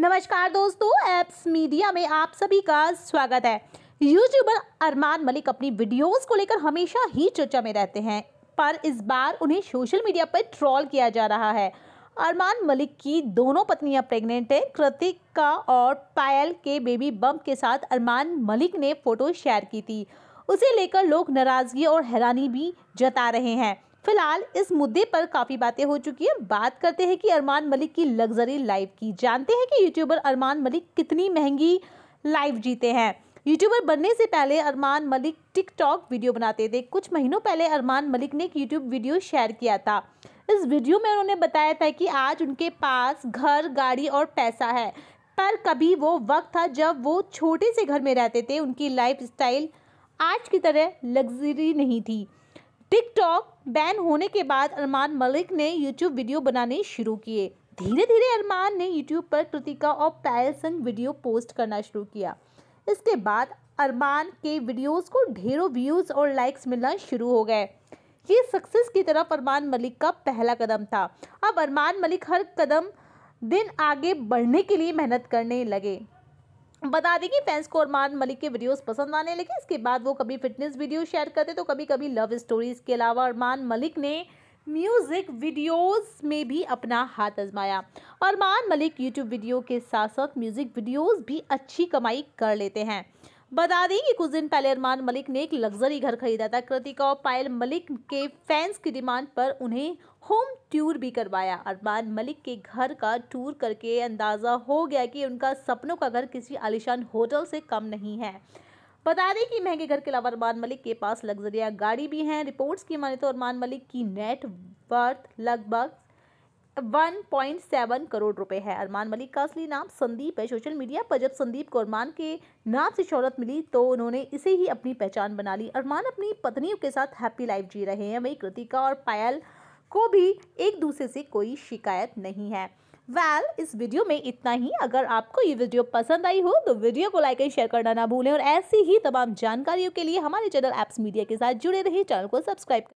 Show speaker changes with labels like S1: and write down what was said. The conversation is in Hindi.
S1: नमस्कार दोस्तों एप्स मीडिया में आप सभी का स्वागत है यूट्यूबर अरमान मलिक अपनी वीडियोस को लेकर हमेशा ही चर्चा में रहते हैं पर इस बार उन्हें सोशल मीडिया पर ट्रॉल किया जा रहा है अरमान मलिक की दोनों पत्नियां प्रेग्नेंट हैं कृतिक का और पायल के बेबी बम्प के साथ अरमान मलिक ने फोटो शेयर की थी उसे लेकर लोग नाराज़गी और हैरानी भी जता रहे हैं फिलहाल इस मुद्दे पर काफ़ी बातें हो चुकी हैं बात करते हैं कि अरमान मलिक की लग्जरी लाइफ की जानते हैं कि यूट्यूबर अरमान मलिक कितनी महंगी लाइफ जीते हैं यूट्यूबर बनने से पहले अरमान मलिक टिकटॉक वीडियो बनाते थे कुछ महीनों पहले अरमान मलिक ने एक यूट्यूब वीडियो शेयर किया था इस वीडियो में उन्होंने बताया था कि आज उनके पास घर गाड़ी और पैसा है पर कभी वो वक्त था जब वो छोटे से घर में रहते थे उनकी लाइफ स्टाइल आज की तरह लग्जरी नहीं थी टिकटॉक बैन होने के बाद अरमान मलिक ने यूट्यूब वीडियो बनाने शुरू किए धीरे धीरे अरमान ने यूट्यूब पर कृतिका और पायल संग वीडियो पोस्ट करना शुरू किया इसके बाद अरमान के वीडियोस को ढेरों व्यूज़ और लाइक्स मिलना शुरू हो गए ये सक्सेस की तरफ अरमान मलिक का पहला कदम था अब अरमान मलिक हर कदम दिन आगे बढ़ने के लिए मेहनत करने लगे बता दें कि फैंस को अरमान मलिक के वीडियोस पसंद आने लगे इसके बाद वो कभी फिटनेस वीडियो शेयर करते तो कभी कभी लव स्टोरीज के अलावा अरमान मलिक ने म्यूज़िक वीडियोस में भी अपना हाथ आजमाया अरमान मलिक यूट्यूब वीडियो के साथ साथ म्यूज़िक वीडियोस भी अच्छी कमाई कर लेते हैं बता दें कि कुछ दिन पहले अरमान मलिक ने एक लग्जरी घर खरीदा था कृतिका और पायल मलिक के फैंस की डिमांड पर उन्हें होम टूर भी करवाया अरमान मलिक के घर का टूर करके अंदाज़ा हो गया कि उनका सपनों का घर किसी आलिशान होटल से कम नहीं है बता दें कि महंगे घर के अलावा अरमान मलिक के पास लग्जरिया गाड़ी भी हैं रिपोर्ट्स की माने तो अरमान मलिक की नेट वर्थ लगभग 1.7 करोड़ रुपए है अरमान मलिक का असली नाम संदीप है सोशल मीडिया पर जब संदीप को अरमान के नाम से शोहरत मिली तो उन्होंने इसे ही अपनी पहचान बना ली अरमान अपनी पत्नियों के साथ हैप्पी लाइफ जी रहे हैं वहीं कृतिका और पायल को भी एक दूसरे से कोई शिकायत नहीं है वेल well, इस वीडियो में इतना ही अगर आपको ये वीडियो पसंद आई हो तो वीडियो को लाइक एंड शेयर करना ना भूलें और ऐसी ही तमाम जानकारियों के लिए हमारे चैनल एप्स मीडिया के साथ जुड़े रहिए चैनल को सब्सक्राइब